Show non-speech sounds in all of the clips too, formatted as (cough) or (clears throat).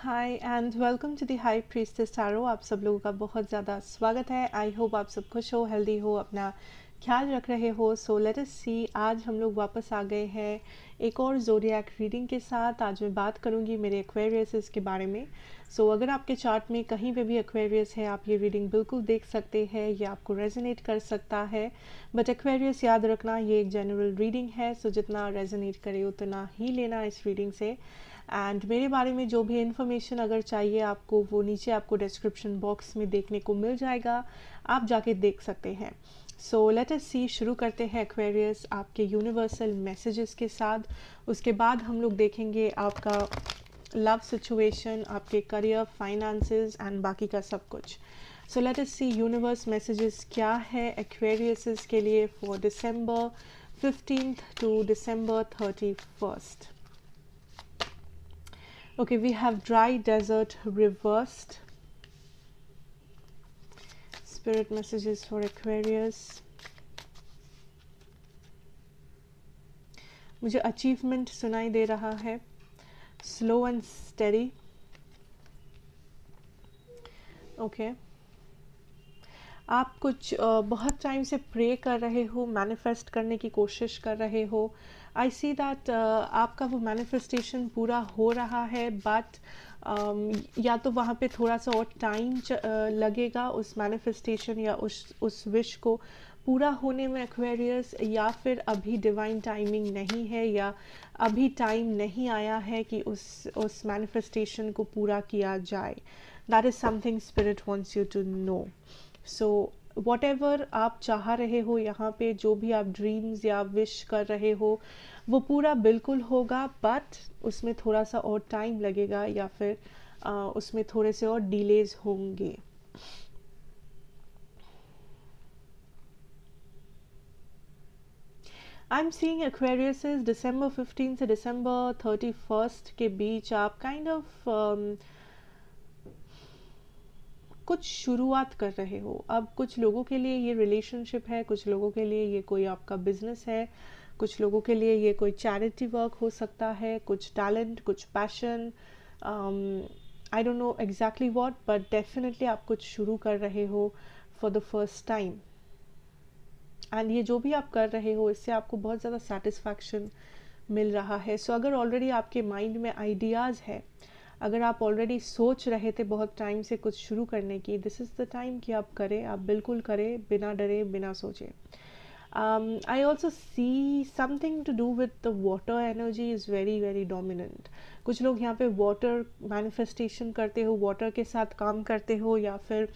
Hi and welcome to the high priestess tarot आप सब लोगों का बहुत ज़्यादा स्वागत है आई होप आप सब खुश हो हेल्दी हो अपना ख्याल रख रहे हो सो लेट अस सी आज हम लोग वापस आ गए हैं एक और जोरियाक रीडिंग के साथ आज मैं बात करूंगी मेरे एक्वेरियस के बारे में सो so, अगर आपके चार्ट में कहीं पे भी एक्वेरियस है आप ये रीडिंग बिल्कुल देख सकते हैं ये आपको रेजोनेट कर सकता है बट एक्वेरियस याद रखना ये एक जनरल रीडिंग है सो so जितना रेजोनेट करे उतना ही लेना इस रीडिंग से एंड मेरे बारे में जो भी इन्फॉर्मेशन अगर चाहिए आपको वो नीचे आपको डिस्क्रिप्शन बॉक्स में देखने को मिल जाएगा आप जाके देख सकते हैं सो लेट अस सी शुरू करते हैं एक्वेरियस आपके यूनिवर्सल मैसेजेस के साथ उसके बाद हम लोग देखेंगे आपका लव सिचुएशन आपके करियर फाइनेंसेस एंड बाकी का सब कुछ so let us see universe messages क्या है एक्वेरियस के लिए for December fifteen to December thirty first okay we have dry desert reversed spirit messages for aquarius मुझे अचीवमेंट सुनाई दे रहा है स्लो एंड स्टडी ओके आप कुछ बहुत टाइम से प्रे कर रहे हो मैनिफेस्ट करने की कोशिश कर रहे हो आई सी दैट आपका वो मैनिफेस्टेशन पूरा हो रहा है बट um, या तो वहाँ पे थोड़ा सा और टाइम uh, लगेगा उस मैनिफेस्टेशन या उस उस विश को पूरा होने में एक्वेरियस या फिर अभी डिवाइन टाइमिंग नहीं है या अभी टाइम नहीं आया है कि उस उस मैनिफेस्टेशन को पूरा किया जाए that is something spirit wants you to know so whatever आप चाह रहे हो यहाँ पे जो भी आप ड्रीम्स या विश कर रहे हो वो पूरा बिल्कुल होगा बट उसमें थोड़ा सा और टाइम लगेगा या फिर आ, उसमें थोड़े से और डिलेज होंगे I am seeing Aquarius December fifteen से डिसम्बर थर्टी फर्स्ट के बीच आप kind kind of of, um, कुछ शुरुआत कर रहे हो अब कुछ लोगों के लिए ये रिलेशनशिप है कुछ लोगों के लिए ये कोई आपका बिजनेस है कुछ लोगों के लिए ये कोई चैरिटी वर्क हो सकता है कुछ टैलेंट कुछ passion I don't know exactly what but definitely आप कुछ शुरू कर रहे हो for the first time and ये जो भी आप कर रहे हो इससे आपको बहुत ज़्यादा सेटिस्फैक्शन मिल रहा है सो so, अगर ऑलरेडी आपके माइंड में आइडियाज़ है अगर आप ऑलरेडी सोच रहे थे बहुत टाइम से कुछ शुरू करने की दिस इज़ द टाइम कि आप करें आप बिल्कुल करें बिना डरे बिना सोचे I also see something to do with the water energy is very very dominant कुछ लोग यहाँ पे वाटर मैनिफेस्टेशन करते हो वाटर के साथ काम करते हो या फिर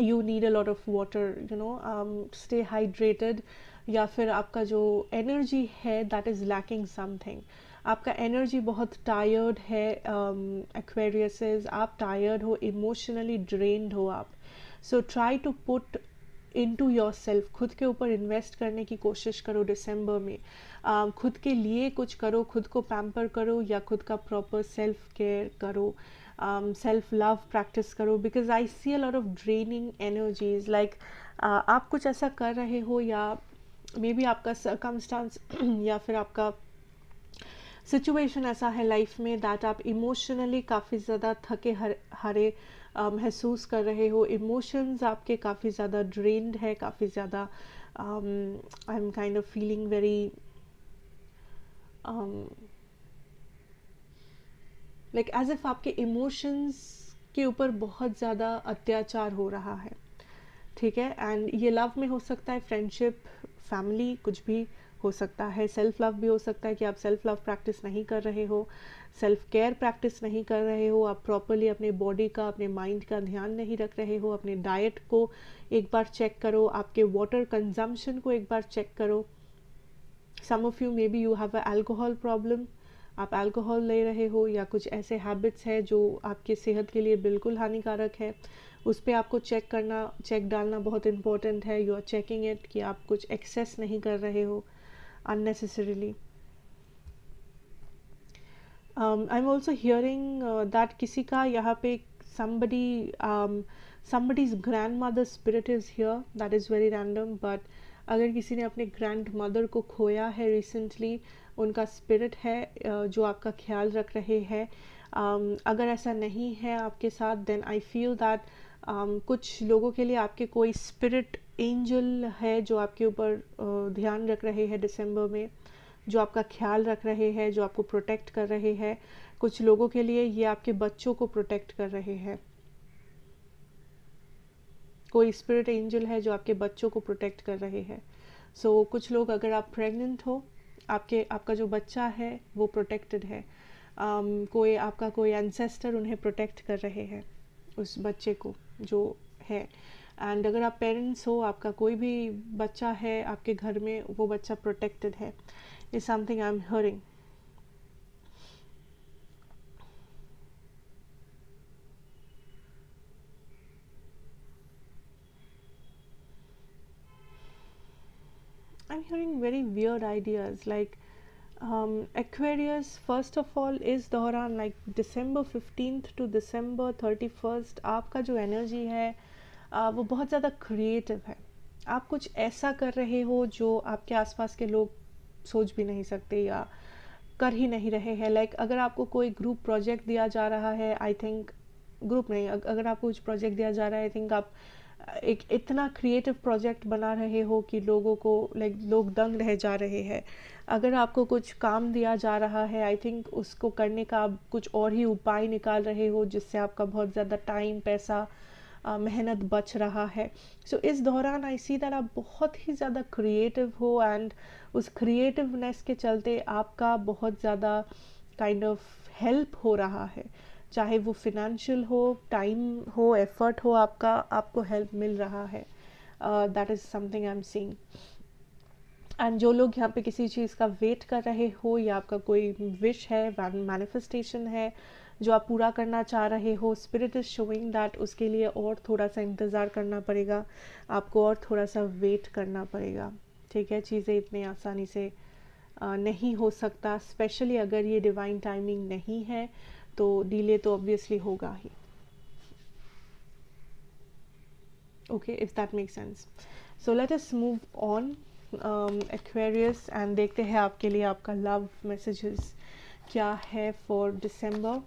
you need a lot of water you know stay hydrated या फिर आपका जो एनर्जी है दैट इज़ लैकिंग समथिंग आपका एनर्जी बहुत टायर्ड है um, आप टायर्ड हो इमोशनली ड्रेन्ड हो आप so try to put into yourself खुद के ऊपर इन्वेस्ट करने की कोशिश करो डिसम्बर में uh, खुद के लिए कुछ करो खुद को पैम्पर करो या खुद का प्रॉपर सेल्फ केयर करो सेल्फ लव प्रैक्टिस करो because I see a of draining energies like आप कुछ ऐसा कर रहे हो या मे बी आपका सर्कमस्टांस (clears throat) या फिर आपका सिचुएशन ऐसा है लाइफ में दैट आप इमोशनली काफ़ी ज़्यादा थके हर हरे महसूस कर रहे हो इमोशंस आपके काफ़ी ज़्यादा ड्रेनड है काफ़ी ज़्यादा I am kind of feeling very like as if आपके इमोशंस के ऊपर बहुत ज़्यादा अत्याचार हो रहा है ठीक है एंड ये लव में हो सकता है फ्रेंडशिप फैमिली कुछ भी हो सकता है सेल्फ लव भी हो सकता है कि आप सेल्फ लव प्रैक्टिस नहीं कर रहे हो सेल्फ केयर प्रैक्टिस नहीं कर रहे हो आप प्रॉपरली अपने बॉडी का अपने माइंड का ध्यान नहीं रख रहे हो अपने डाइट को एक बार चेक करो आपके वाटर कंजम्पशन को एक बार चेक करो some of you maybe you have alcohol problem आप अल्कोहल ले रहे हो या कुछ ऐसे हैबिट्स हैं जो आपके सेहत के लिए बिल्कुल हानिकारक है उस पर आपको चेक करना चेक डालना बहुत इम्पोर्टेंट है यू आर चेकिंग इट कि आप कुछ एक्सेस नहीं कर रहे हो unnecessarily. Um, I'm also hearing uh, that किसी का यहाँ पे somebody um, somebody's grandmother spirit is here that is very random but अगर किसी ने अपने ग्रैंड मदर को खोया है रिसेंटली उनका स्पिरिट है जो आपका ख्याल रख रहे हैं um, अगर ऐसा नहीं है आपके साथ then I feel that Um, कुछ लोगों के लिए आपके कोई स्पिरिट एंजल है जो आपके ऊपर uh, ध्यान रख रहे हैं दिसंबर में जो आपका ख्याल रख रहे हैं जो आपको प्रोटेक्ट कर रहे हैं कुछ लोगों के लिए ये आपके बच्चों को प्रोटेक्ट कर रहे हैं कोई स्पिरिट एंजल है जो आपके बच्चों को प्रोटेक्ट कर रहे हैं सो so, कुछ लोग अगर आप प्रेग्नेंट हो आपके आपका जो बच्चा है वो प्रोटेक्टेड है um, कोई आपका कोई एंसेस्टर उन्हें प्रोटेक्ट कर रहे हैं उस बच्चे को जो है एंड अगर आप पेरेंट्स हो आपका कोई भी बच्चा है आपके घर में वो बच्चा प्रोटेक्टेड है is something I am hearing am hearing very weird ideas like um, Aquarius first of all इस दौरान like December 15th to December 31st आपका जो energy है आ, वो बहुत ज़्यादा creative है आप कुछ ऐसा कर रहे हो जो आपके आसपास के लोग सोच भी नहीं सकते या कर ही नहीं रहे हैं लाइक like, अगर आपको कोई ग्रुप प्रोजेक्ट दिया जा रहा है आई थिंक ग्रुप नहीं अगर आपको कुछ प्रोजेक्ट दिया जा रहा है आई थिंक आप एक इतना क्रिएटिव प्रोजेक्ट बना रहे हो कि लोगों को लाइक लोग दंग रह जा रहे हैं अगर आपको कुछ काम दिया जा रहा है आई थिंक उसको करने का आप कुछ और ही उपाय निकाल रहे हो जिससे आपका बहुत ज़्यादा टाइम पैसा मेहनत बच रहा है सो so, इस दौरान आई सी दैट आप बहुत ही ज़्यादा क्रिएटिव हो एंड उस क्रिएटिवनेस के चलते आपका बहुत ज़्यादा काइंड ऑफ हेल्प हो रहा है चाहे वो फिनेंशियल हो टाइम हो एफर्ट हो आपका आपको हेल्प मिल रहा है that is something I am seeing and जो लोग यहाँ पे किसी चीज़ का वेट कर रहे हो या आपका कोई विश है मैनिफेस्टेशन है जो आप पूरा करना चाह रहे हो स्पिरिट इज़ शोइंग दैट उसके लिए और थोड़ा सा इंतज़ार करना पड़ेगा आपको और थोड़ा सा वेट करना पड़ेगा ठीक है चीज़ें इतने आसानी से uh, नहीं हो सकता स्पेशली अगर ये डिवाइन टाइमिंग नहीं है तो डिले तो ऑब्वियसली होगा ही okay if that make sense so let us move on Aquarius and देखते हैं आपके लिए आपका लव मैसेजेस क्या है for December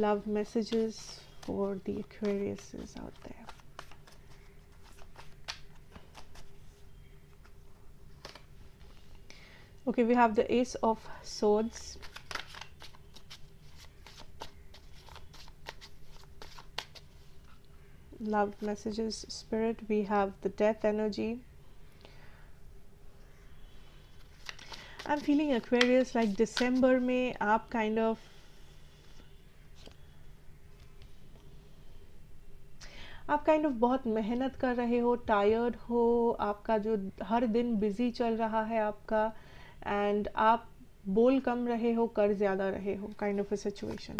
love messages for the Aquarius होते हैं okay we have the ace of swords love messages spirit we have the death energy I'm feeling Aquarius like December may आप kind of आप kind kind of of बहुत मेहनत कर रहे हो tired हो आपका जो हर दिन बिजी चल रहा है आपका एंड आप बोल कम रहे हो कर ज़्यादा रहे हो kind of a situation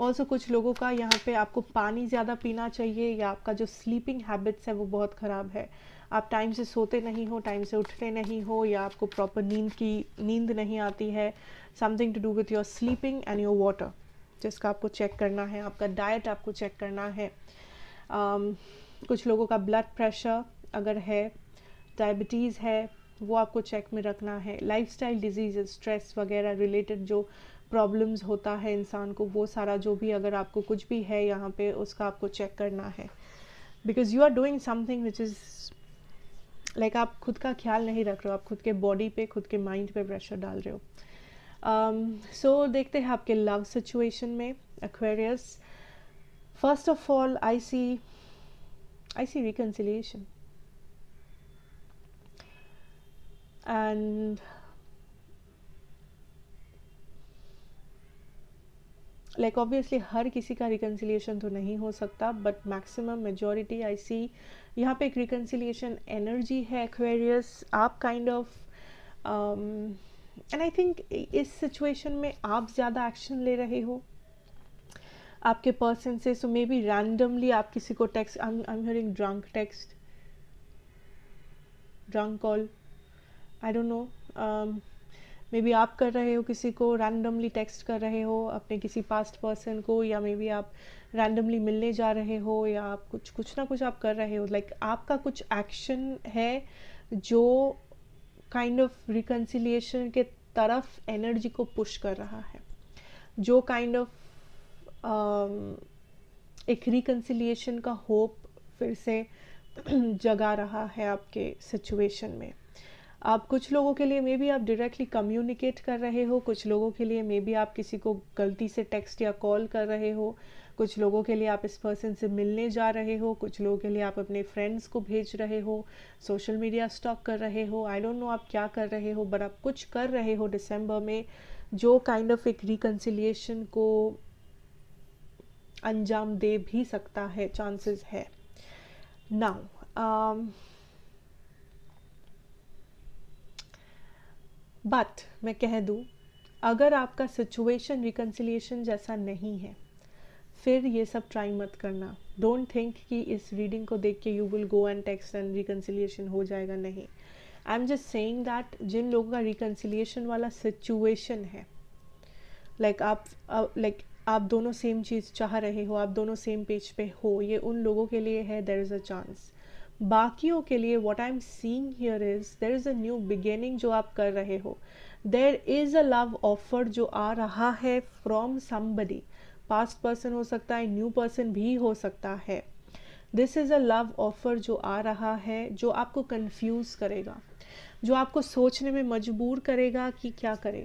also कुछ लोगों का यहाँ पे आपको पानी ज़्यादा पीना चाहिए या आपका जो स्लीपिंग हैबिट्स है वो बहुत ख़राब है आप टाइम से सोते नहीं हो टाइम से उठते नहीं हो या आपको प्रॉपर नींद की नींद नहीं आती है something to do with your sleeping and your water जिसका आपको चेक करना है आपका डाइट आपको चेक करना है um, कुछ लोगों का ब्लड प्रेशर अगर है डायबिटीज़ है वो आपको चेक में रखना है लाइफस्टाइल डिजीज़ स्ट्रेस वगैरह रिलेटेड जो प्रॉब्लम्स होता है इंसान को वो सारा जो भी अगर आपको कुछ भी है यहाँ पे उसका आपको चेक करना है because you are doing something which is like आप खुद का ख्याल नहीं रख रहे हो आप खुद के बॉडी पे खुद के माइंड पे प्रेशर डाल रहे हो सो um, so, देखते हैं आपके लव सिचुएशन में Aquarius first of all I see I see reconciliation and like like obviously हर किसी का रिकन्सिलियेशन तो नहीं हो सकता but maximum majority I see यहाँ पे एक रिकन्सिलियेशन एनर्जी है एक्वेरियस आप kind of and I think इस सिचुएशन में आप ज़्यादा एक्शन ले रहे हो आपके पर्सन से सो मे बी रैंडमली आप किसी को text I am hearing drunk text drunk call I don't know maybe आप कर रहे हो किसी को रैंडमली टेक्स्ट कर रहे हो अपने किसी पास्ट पर्सन को या मे बी आप रैंडमली मिलने जा रहे हो या आप कुछ कुछ ना कुछ आप कर रहे हो लाइक like, आपका कुछ एक्शन है जो काइंड ऑफ रिकन्सिलिएशन के तरफ एनर्जी को पुश कर रहा है जो kind kind of of, uh, एक रिकन्सिलिएशन का होप फिर से (clears throat) जगा रहा है आपके सिचुएशन में आप कुछ लोगों के लिए मे बी आप डायरेक्टली कम्युनिकेट कर रहे हो कुछ लोगों के लिए मे बी आप किसी को गलती से टेक्स्ट या कॉल कर रहे हो कुछ लोगों के लिए आप इस पर्सन से मिलने जा रहे हो कुछ लोगों के लिए आप अपने फ्रेंड्स को भेज रहे हो सोशल मीडिया स्टॉक कर रहे हो आई डोंट नो आप क्या कर रहे हो बट आप कुछ कर रहे हो दिसंबर में जो काइंड ऑफ एक रिकन्सिलियेशन को अंजाम दे भी सकता है चांसेस है नाउ बट मैं कह दूँ अगर आपका सिचुएशन रिकन्सिलिएशन जैसा नहीं है फिर ये सब ट्राई मत करना डोंट थिंक कि इस रीडिंग को देख के you will go and text and reconciliation हो जाएगा नहीं I am just saying that जिन लोगों का रिकन्सिलिएशन वाला सिचुएशन है लाइक like आप लाइक like आप दोनों सेम चीज़ चाह रहे हो आप दोनों सेम पेज पे हो ये उन लोगों के लिए है देर इज़ अ चांस बाकियों के लिए what I am seeing here is there is a new beginning जो आप कर रहे हो there is a love offer जो आ रहा है फ्रॉम समबडी पास्ट पर्सन हो सकता है न्यू पर्सन भी हो सकता है this is a love offer जो आ रहा है जो आपको कंफ्यूज करेगा जो आपको सोचने में मजबूर करेगा कि क्या करें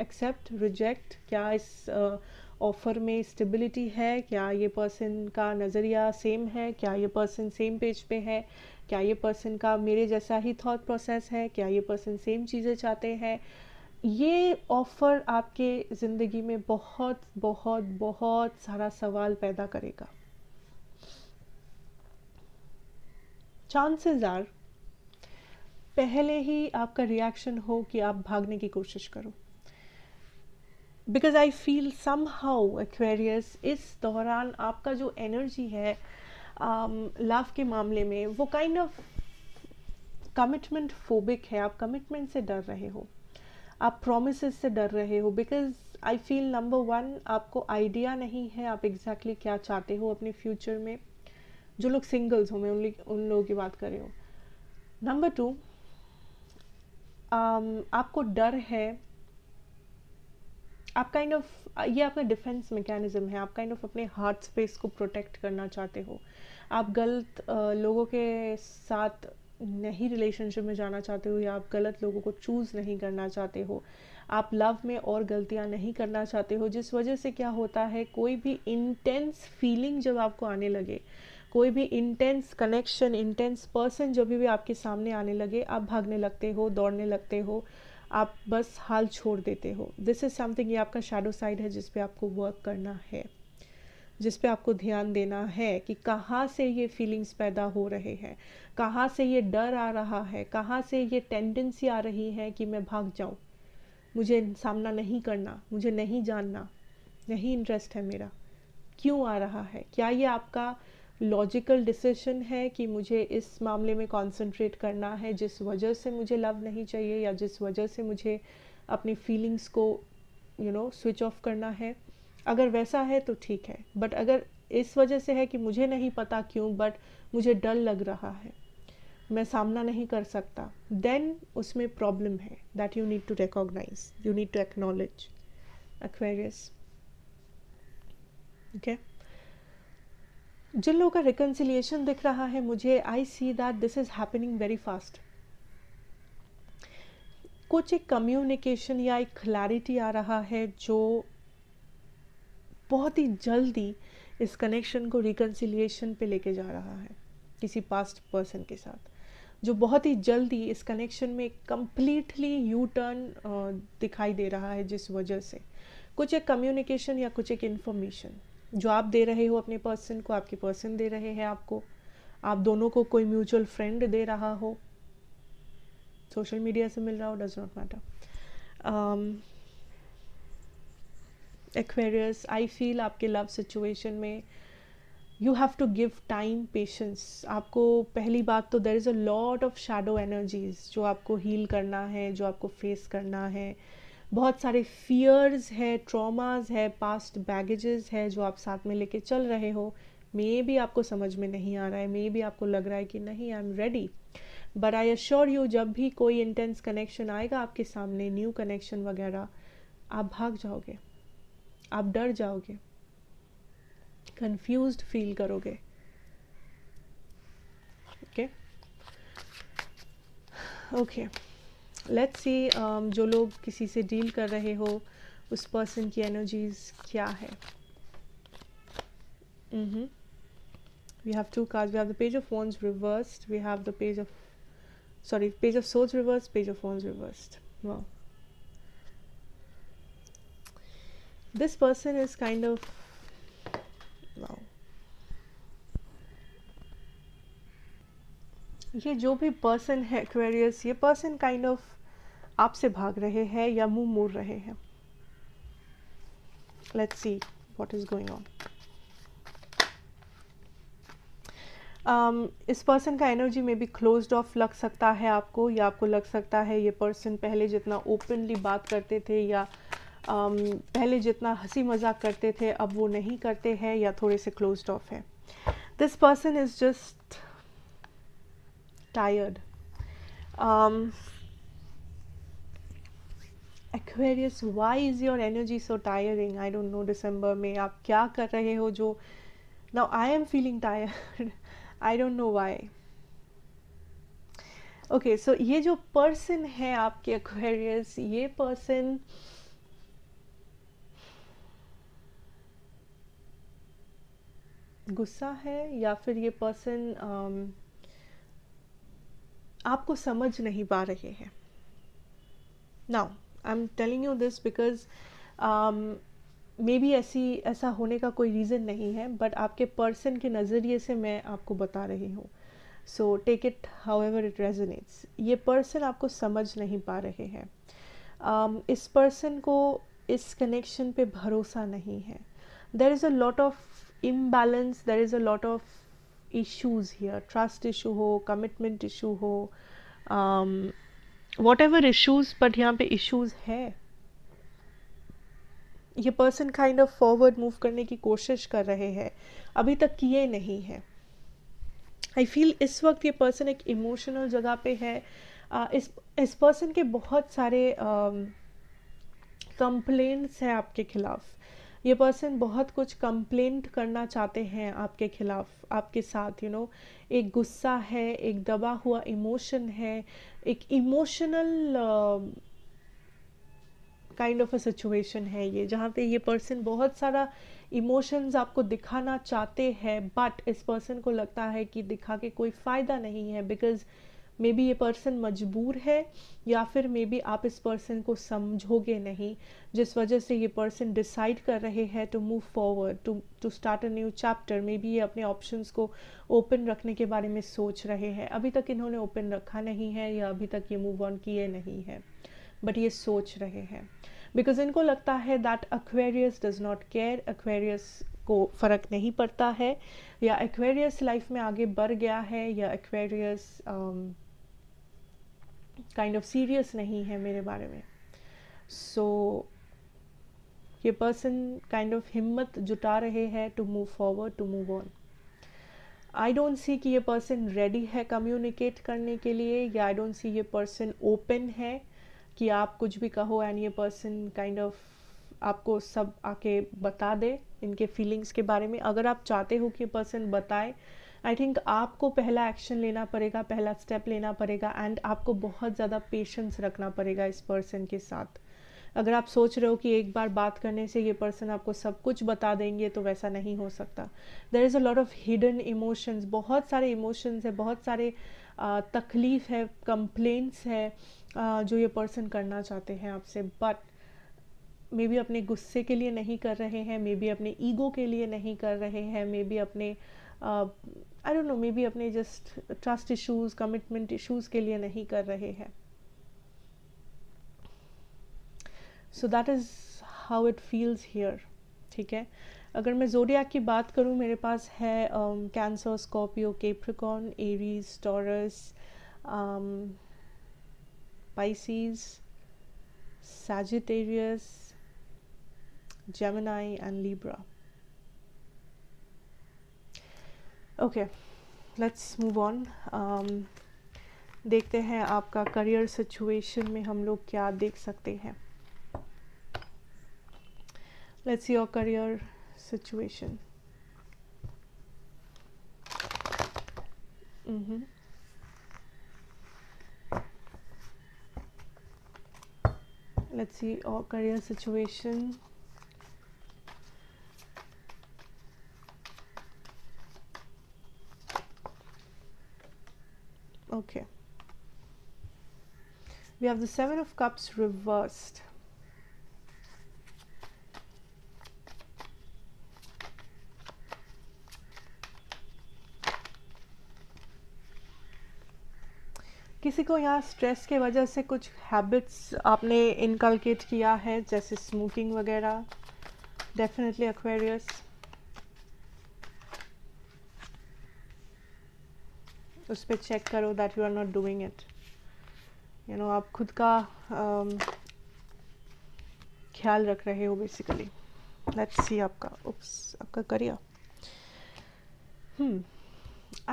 एक्सेप्ट रिजेक्ट क्या इस uh, ऑफ़र में स्टेबिलिटी है क्या ये पर्सन का नज़रिया सेम है क्या ये पर्सन सेम पेज पे है क्या ये पर्सन का मेरे जैसा ही थॉट प्रोसेस है क्या ये पर्सन सेम चीज़ें चाहते हैं ये ऑफ़र आपके ज़िंदगी में बहुत बहुत बहुत सारा सवाल पैदा करेगा चांसेस आर पहले ही आपका रिएक्शन हो कि आप भागने की कोशिश करो because I feel somehow Aquarius इस दौरान आपका जो एनर्जी है लव um, के मामले में वो काइंड ऑफ कमिटमेंट फोबिक है आप कमिटमेंट से डर रहे हो आप प्रोमिस से डर रहे हो because I feel number one आपको आइडिया नहीं है आप एग्जैक्टली exactly क्या चाहते हो अपने फ्यूचर में जो लोग सिंगल्स हो मैं उन उन लोगों की बात कर रही हूँ नंबर टू um, आपको डर है आप काइंड kind ऑफ of, ये आपका डिफेंस मैकेनिज़्म है आप काइंड kind ऑफ of अपने हार्ट स्पेस को प्रोटेक्ट करना चाहते हो आप गलत लोगों के साथ नहीं रिलेशनशिप में जाना चाहते हो या आप गलत लोगों को चूज़ नहीं करना चाहते हो आप लव में और गलतियां नहीं करना चाहते हो जिस वजह से क्या होता है कोई भी इंटेंस फीलिंग जब आपको आने लगे कोई भी इंटेंस कनेक्शन इंटेंस पर्सन जब भी आपके सामने आने लगे आप भागने लगते हो दौड़ने लगते हो आप बस हाल छोड़ देते हो दिस इज़ समथिंग ये आपका शेडो साइड है जिसपे आपको वर्क करना है जिस पे आपको ध्यान देना है कि कहाँ से ये फीलिंग्स पैदा हो रहे हैं कहाँ से ये डर आ रहा है कहाँ से ये टेंडेंसी आ रही है कि मैं भाग जाऊँ मुझे सामना नहीं करना मुझे नहीं जानना नहीं इंटरेस्ट है मेरा क्यों आ रहा है क्या ये आपका लॉजिकल डिसीशन है कि मुझे इस मामले में कंसंट्रेट करना है जिस वजह से मुझे लव नहीं चाहिए या जिस वजह से मुझे अपनी फीलिंग्स को यू नो स्विच ऑफ करना है अगर वैसा है तो ठीक है बट अगर इस वजह से है कि मुझे नहीं पता क्यों बट मुझे डर लग रहा है मैं सामना नहीं कर सकता देन उसमें प्रॉब्लम है that you need to recognise you need to acknowledge Aquarius okay जिन लोगों का रिकन्सिलियेशन दिख रहा है मुझे I see that this is happening very fast कुछ एक कम्युनिकेशन या एक क्लैरिटी आ रहा है जो बहुत ही जल्दी इस कनेक्शन को रिकन्सिलियेशन पे लेके जा रहा है किसी पास्ट पर्सन के साथ जो बहुत ही जल्दी इस कनेक्शन में कम्प्लीटली यू टर्न दिखाई दे रहा है जिस वजह से कुछ एक कम्युनिकेशन या कुछ एक इन्फॉर्मेशन जो आप दे रहे हो अपने पर्सन को आपके पर्सन दे रहे हैं आपको आप दोनों को कोई म्यूचुअल फ्रेंड दे रहा हो सोशल मीडिया से मिल रहा हो does not matter Aquarius I feel आपके लव सिचुएशन में you have to give time patience आपको पहली बात तो there is a lot of shadow energies जो आपको हील करना है जो आपको फेस करना है बहुत सारे फियर्स है ट्रॉमाज है पास्ट बैगेजेस है जो आप साथ में लेके चल रहे हो मे भी आपको समझ में नहीं आ रहा है मे भी आपको लग रहा है कि नहीं I am ready but I assure you जब भी कोई इंटेंस कनेक्शन आएगा आपके सामने न्यू कनेक्शन वगैरह आप भाग जाओगे आप डर जाओगे कंफ्यूज फील करोगे okay okay. Okay okay. Let's see um, जो लोग किसी से डील कर रहे हो उस पर्सन की एनर्जीज क्या है we have two card we have the page of phones reversed we have the page of sorry page of souls reverse page of phones reversed वाह this person is kind of ये जो भी person है क्वेरियस ये person kind of आपसे भाग रहे हैं या मुंह मोड़ रहे हैं let's see what is going on um, इस पर्सन का एनर्जी में भी क्लोज ऑफ लग सकता है आपको या आपको लग सकता है ये पर्सन पहले जितना ओपनली बात करते थे या um, पहले जितना हंसी मजाक करते थे अब वो नहीं करते हैं या थोड़े से क्लोज ऑफ है this person is just tired Aquarius why is your energy so tiring I don't know डिसम्बर में आप क्या कर रहे हो जो now I am feeling tired I don't know why okay so ये जो पर्सन है आपके एक्वेरियस ये पर्सन गुस्सा है या फिर ये पर्सन um, आपको समझ नहीं पा रहे हैं now I am telling you this because maybe ऐसी ऐसा होने का कोई रीज़न नहीं है बट आपके पर्सन के नज़रिए से मैं आपको बता रही हूँ so take it however it resonates ये पर्सन आपको समझ नहीं पा रहे हैं um, इस पर्सन को इस कनेक्शन पे भरोसा नहीं है there is a lot of imbalance there is a lot of issues here trust issue हो कमिटमेंट इशू हो um, whatever issues but यहाँ पे इशूज है ये person kind of forward move करने की कोशिश कर रहे हैं अभी तक किए नहीं है आई फील इस वक्त ये पर्सन एक इमोशनल जगह पे है uh, इस इस पर्सन के बहुत सारे कंप्लेंट्स uh, हैं आपके खिलाफ़ ये पर्सन बहुत कुछ कंप्लेंट करना चाहते हैं आपके खिलाफ आपके साथ यू you नो know, एक गुस्सा है एक दबा हुआ इमोशन है एक emotional kind of a situation है ये जहाँ पे ये पर्सन बहुत सारा इमोशंस आपको दिखाना चाहते हैं बट इस पर्सन को लगता है कि दिखा के कोई फ़ायदा नहीं है बिकॉज़ मे बी ये पर्सन मजबूर है या फिर मे बी आप इस पर्सन को समझोगे नहीं जिस वजह से ये पर्सन डिसाइड कर रहे हैं to move forward to to start a new chapter maybe ये अपने ऑप्शंस को ओपन रखने के बारे में सोच रहे हैं अभी तक इन्होंने ओपन रखा नहीं है या अभी तक ये मूव ऑन किए नहीं है बट ये सोच रहे हैं बिकॉज इनको लगता है that Aquarius does not care Aquarius को फ़र्क नहीं पड़ता है या एक्वेरियस लाइफ में आगे बढ़ गया है या एक्वेरियस काइंड ऑफ सीरियस नहीं है मेरे बारे में सो so, ये पर्सन काइंड ऑफ हिम्मत जुटा रहे हैं to move forward to move on I don't see कि ये पर्सन रेडी है कम्युनिकेट करने के लिए या आई डोंट सी ये पर्सन ओपन है कि आप कुछ भी कहो एंड ये पर्सन काइंड ऑफ आपको सब आके बता दे इनके फीलिंग्स के बारे में अगर आप चाहते हो कि ये पर्सन बताए आई थिंक आपको पहला एक्शन लेना पड़ेगा पहला स्टेप लेना पड़ेगा एंड आपको बहुत ज़्यादा पेशेंस रखना पड़ेगा इस पर्सन के साथ अगर आप सोच रहे हो कि एक बार बात करने से ये पर्सन आपको सब कुछ बता देंगे तो वैसा नहीं हो सकता there is a lot of hidden emotions बहुत सारे इमोशंस है बहुत सारे तकलीफ़ है कंप्लेंट्स है जो ये पर्सन करना चाहते हैं आपसे बट मे बी अपने गुस्से के लिए नहीं कर रहे हैं मे बी अपने ईगो के लिए नहीं कर रहे हैं मे बी अपने I don't know maybe अपने just trust issues commitment issues के लिए नहीं कर रहे हैं so that is how it feels here ठीक है अगर मैं जोरिया की बात करूँ मेरे पास है Cancer Scorpio Capricorn Aries Taurus Pisces Sagittarius Gemini and Libra okay let's move on देखते हैं आपका करियर सिचुएशन में हम लोग क्या देख सकते हैं let's your career situation let's see Let's career situation we have the seven of cups reversed किसी को यहाँ स्ट्रेस के वजह से कुछ हैबिट्स आपने इनकलकेट किया है जैसे स्मोकिंग वगैरह डेफिनेटली एक्वेरियस उस पर चेक करो that you are not doing it you know आप खुद का um, ख्याल रख रहे हो बेसिकली लेट्स सी आपका उप्स आपका career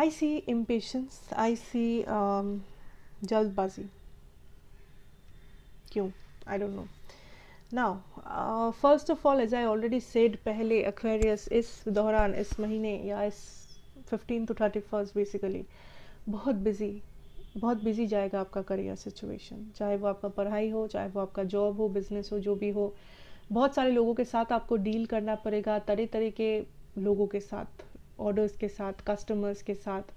I C impatience I see जल्दबाजी क्यों I don't know now first of all as I already said पहले अक्वेरियस इस दौरान इस महीने या इस fifteen to thirty first basically बहुत बिजी बहुत बिजी जाएगा आपका करियर सिचुएशन चाहे वो आपका पढ़ाई हो चाहे वो आपका जॉब हो बिजनेस हो जो भी हो बहुत सारे लोगों के साथ आपको डील करना पड़ेगा तरह तरह के लोगों के साथ ऑर्डर्स के साथ कस्टमर्स के साथ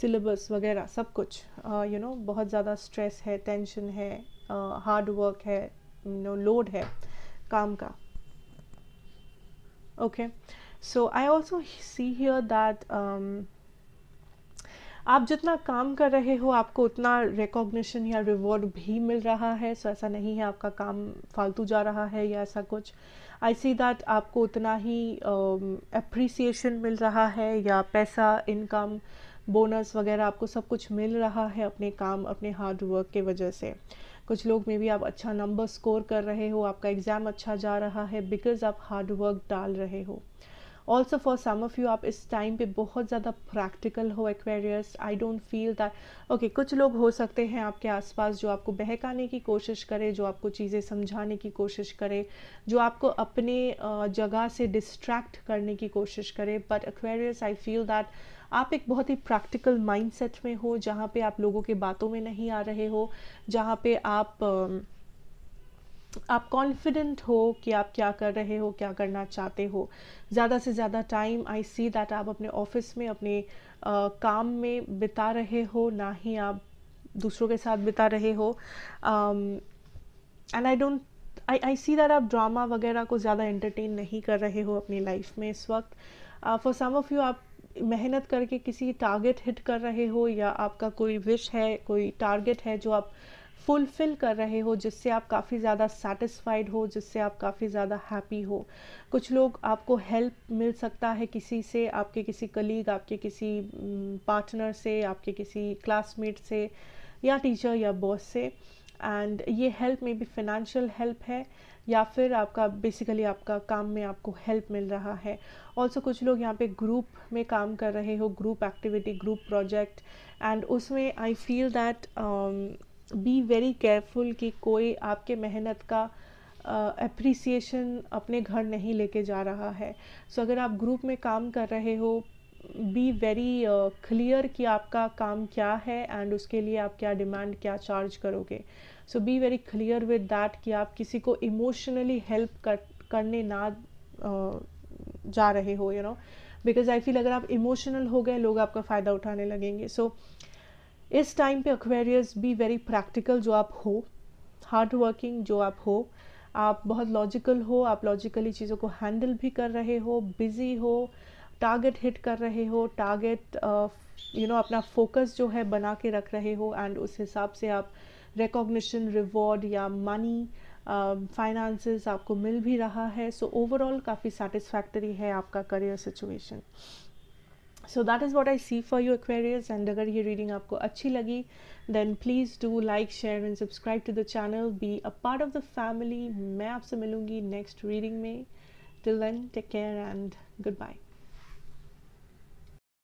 सिलेबस um, वगैरह सब कुछ you uh, know you know, बहुत ज़्यादा स्ट्रेस है टेंशन है हार्ड uh, वर्क है नो लोड है काम का okay so I also see here that आप जितना काम कर रहे हो आपको उतना रिकॉग्निशन या रिवॉर्ड भी मिल रहा है सो ऐसा नहीं है आपका काम फालतू जा रहा है या ऐसा कुछ आई सी दैट आपको उतना ही अप्रिसिएशन मिल रहा है या पैसा इनकम बोनस वगैरह आपको सब कुछ मिल रहा है अपने काम अपने हार्ड वर्क के वजह से कुछ लोग में भी आप अच्छा नंबर स्कोर कर रहे हो आपका एग्ज़ाम अच्छा जा रहा है बिकॉज़ आप हार्ड वर्क डाल रहे हो also for some of you आप इस टाइम पे बहुत ज़्यादा प्रैक्टिकल हो Aquarius I don't feel that okay कुछ लोग हो सकते हैं आपके आसपास जो आपको बहकाने की कोशिश करें जो आपको चीज़ें समझाने की कोशिश करें जो आपको अपने जगह से डिस्ट्रैक्ट करने की कोशिश करें but Aquarius I feel that आप एक बहुत ही प्रैक्टिकल माइंडसेट में हो जहाँ पे आप लोगों के बातों में नहीं आ रहे हो जहाँ पे आप uh, आप कॉन्फिडेंट हो कि आप क्या कर रहे हो क्या करना चाहते हो ज़्यादा से ज़्यादा टाइम आई सी दैट आप अपने ऑफिस में अपने आ, काम में बिता रहे हो ना ही आप दूसरों के साथ बिता रहे हो and I don't I I see that आप ड्रामा वगैरह को ज़्यादा एंटरटेन नहीं कर रहे हो अपनी लाइफ में इस वक्त फॉर सम ऑफ़ यू आप मेहनत करके किसी टारगेट हिट कर रहे हो या आपका कोई विश है कोई टारगेट है जो आप फुलफिल कर रहे हो जिससे आप काफ़ी ज़्यादा सेटिस्फाइड हो जिससे आप काफ़ी ज़्यादा हैप्पी हो कुछ लोग आपको हेल्प मिल सकता है किसी से आपके किसी कलीग आपके किसी पार्टनर से आपके किसी क्लासमेट से या टीचर या बॉस से एंड ये हेल्प में भी फिनेंशियल हेल्प है या फिर आपका बेसिकली आपका काम में आपको हेल्प मिल रहा है ऑल्सो कुछ लोग यहाँ पे ग्रुप में काम कर रहे हो group activity group project and उसमें I feel that be very careful कि कोई आपके मेहनत का अप्रिसिएशन uh, अपने घर नहीं लेके जा रहा है सो so, अगर आप ग्रुप में काम कर रहे हो बी वेरी क्लियर कि आपका काम क्या है एंड उसके लिए आप क्या डिमांड क्या चार्ज करोगे so be very clear with that कि आप किसी को इमोशनली हेल्प कर करने ना uh, जा रहे हो you know because I feel अगर आप इमोशनल हो गए लोग आपका फ़ायदा उठाने लगेंगे सो so, इस टाइम पे अक्वेरियस बी वेरी प्रैक्टिकल जो आप हो हार्ड वर्किंग जो आप हो आप बहुत लॉजिकल हो आप लॉजिकली चीज़ों को हैंडल भी कर रहे हो बिजी हो टारगेट हिट कर रहे हो टारगेट यू नो अपना फोकस जो है बना के रख रहे हो एंड उस हिसाब से आप रिकॉग्निशन रिवॉर्ड या मनी फाइनेंसेस um, आपको मिल भी रहा है सो ओवरऑल काफ़ी सेटिस्फैक्टरी है आपका career situation so that is what I see for you Aquarius and अगर ये रीडिंग आपको अच्छी लगी then please do like share and subscribe to the channel be a part of the family मैं आपसे मिलूंगी नेक्स्ट रीडिंग में till then take care and good bye